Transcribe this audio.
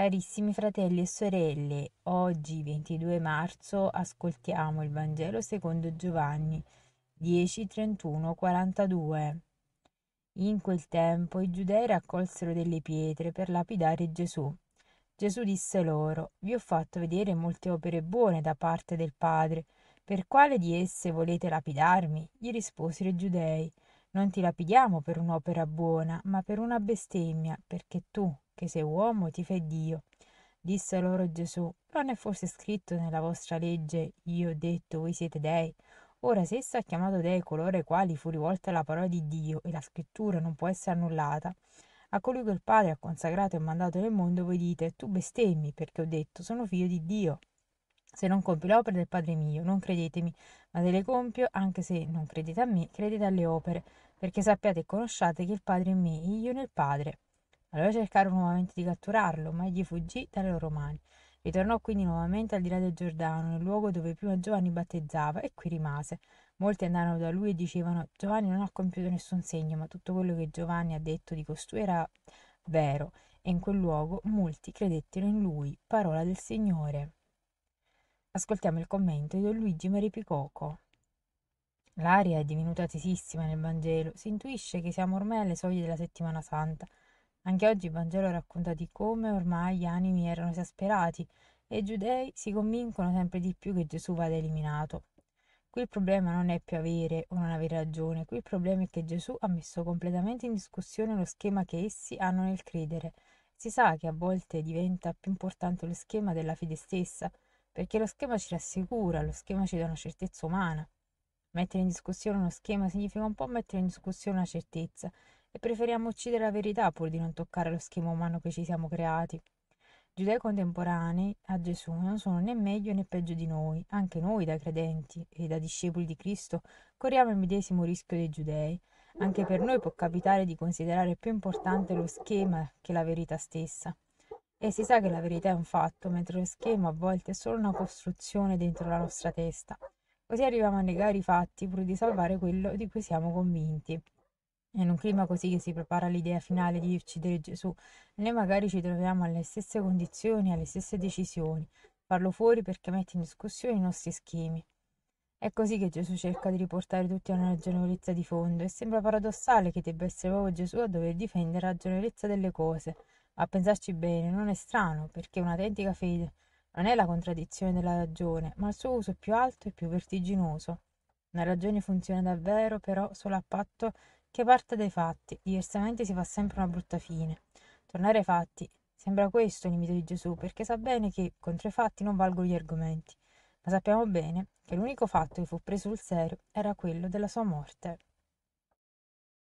Carissimi fratelli e sorelle, oggi 22 marzo ascoltiamo il Vangelo secondo Giovanni 10, 31, 42. In quel tempo i giudei raccolsero delle pietre per lapidare Gesù. Gesù disse loro, vi ho fatto vedere molte opere buone da parte del Padre, per quale di esse volete lapidarmi? Gli risposero i giudei. Non ti lapidiamo per un'opera buona, ma per una bestemmia, perché tu, che sei uomo, ti fai Dio. Disse loro Gesù, non è forse scritto nella vostra legge, io ho detto, voi siete dei? Ora, se essa ha chiamato dei coloro ai quali fu rivolta la parola di Dio e la scrittura non può essere annullata, a colui che il Padre ha consacrato e mandato nel mondo voi dite, tu bestemmi, perché ho detto, sono figlio di Dio. Se non compio le opere del Padre mio, non credetemi, ma se le compio, anche se non credete a me, credete alle opere, perché sappiate e conosciate che il Padre è in me, io nel Padre. Allora cercarono nuovamente di catturarlo, ma egli fuggì dalle loro mani. Ritornò quindi nuovamente al di là del Giordano, nel luogo dove prima Giovanni battezzava, e qui rimase. Molti andarono da lui e dicevano: Giovanni non ha compiuto nessun segno, ma tutto quello che Giovanni ha detto di costui era vero. E in quel luogo molti credettero in lui, parola del Signore. Ascoltiamo il commento di Don Luigi Maripicoco. L'aria è divenuta tesissima nel Vangelo, si intuisce che siamo ormai alle soglie della settimana santa. Anche oggi il Vangelo racconta di come ormai gli animi erano esasperati e i giudei si convincono sempre di più che Gesù vada eliminato. Qui il problema non è più avere o non avere ragione, qui il problema è che Gesù ha messo completamente in discussione lo schema che essi hanno nel credere. Si sa che a volte diventa più importante lo schema della fede stessa, perché lo schema ci rassicura, lo schema ci dà una certezza umana. Mettere in discussione uno schema significa un po' mettere in discussione una certezza e preferiamo uccidere la verità pur di non toccare lo schema umano che ci siamo creati. Giudei contemporanei a Gesù non sono né meglio né peggio di noi, anche noi da credenti e da discepoli di Cristo corriamo il medesimo rischio dei giudei. Anche per noi può capitare di considerare più importante lo schema che la verità stessa. E si sa che la verità è un fatto, mentre lo schema a volte è solo una costruzione dentro la nostra testa. Così arriviamo a negare i fatti pur di salvare quello di cui siamo convinti. È in un clima così che si prepara l'idea finale di uccidere Gesù. Noi magari ci troviamo alle stesse condizioni, alle stesse decisioni. Farlo fuori perché mette in discussione i nostri schemi. È così che Gesù cerca di riportare tutti a una ragionevolezza di fondo e sembra paradossale che debba essere proprio Gesù a dover difendere la ragionevolezza delle cose. A pensarci bene, non è strano, perché un'autentica fede non è la contraddizione della ragione, ma il suo uso più alto e più vertiginoso. La ragione funziona davvero, però, solo a patto che parta dai fatti, diversamente si fa sempre una brutta fine. Tornare ai fatti sembra questo il di Gesù, perché sa bene che contro i fatti non valgono gli argomenti, ma sappiamo bene che l'unico fatto che fu preso sul serio era quello della sua morte.